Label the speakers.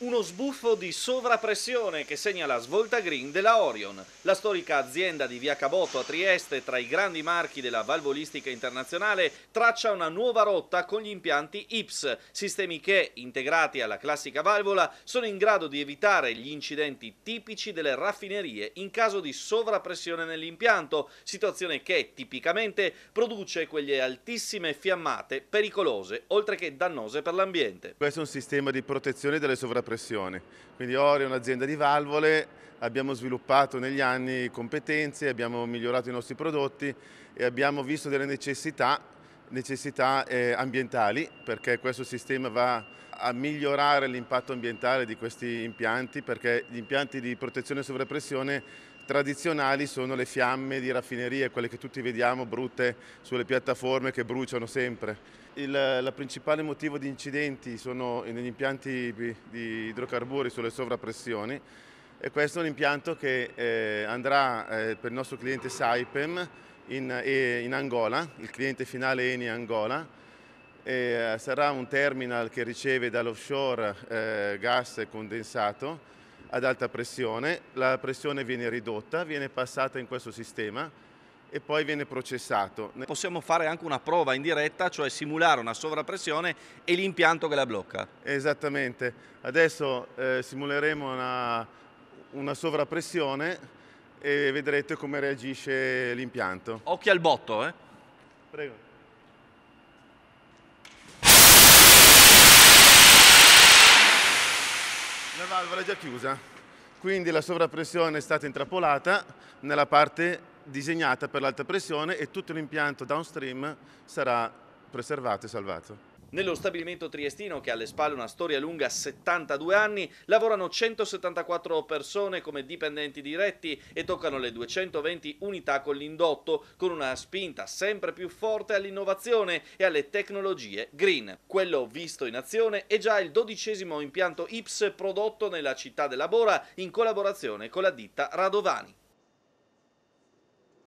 Speaker 1: uno sbuffo di sovrappressione che segna la svolta green della Orion, la storica azienda di via Caboto a Trieste tra i grandi marchi della valvolistica internazionale, traccia una nuova rotta con gli impianti IPS, sistemi che, integrati alla classica valvola, sono in grado di evitare gli incidenti tipici delle raffinerie in caso di sovrappressione nell'impianto, situazione che tipicamente produce quelle altissime fiammate pericolose, oltre che dannose per l'ambiente.
Speaker 2: Questo è un sistema di protezione delle sovrappressioni pressione. Quindi Ori è un'azienda di valvole, abbiamo sviluppato negli anni competenze, abbiamo migliorato i nostri prodotti e abbiamo visto delle necessità, necessità eh, ambientali perché questo sistema va a migliorare l'impatto ambientale di questi impianti perché gli impianti di protezione e sovrappressione tradizionali sono le fiamme di raffinerie, quelle che tutti vediamo brutte sulle piattaforme che bruciano sempre. Il la principale motivo di incidenti sono negli impianti di idrocarburi sulle sovrappressioni e questo è un impianto che eh, andrà eh, per il nostro cliente Saipem in, in Angola, il cliente finale Eni Angola, eh, sarà un terminal che riceve dall'offshore eh, gas condensato ad alta pressione, la pressione viene ridotta, viene passata in questo sistema e poi viene processato. Possiamo fare anche una prova in diretta, cioè simulare una sovrappressione e l'impianto che la blocca. Esattamente, adesso eh, simuleremo una, una sovrappressione e vedrete come reagisce l'impianto.
Speaker 1: Occhi al botto, eh? Prego.
Speaker 2: La valvola è già chiusa, quindi la sovrappressione è stata intrappolata nella parte disegnata per l'alta pressione e tutto l'impianto downstream sarà preservato e salvato.
Speaker 1: Nello stabilimento triestino, che ha alle spalle una storia lunga 72 anni, lavorano 174 persone come dipendenti diretti e toccano le 220 unità con l'indotto, con una spinta sempre più forte all'innovazione e alle tecnologie green. Quello visto in azione è già il dodicesimo impianto IPS prodotto nella città della Bora in collaborazione con la ditta Radovani.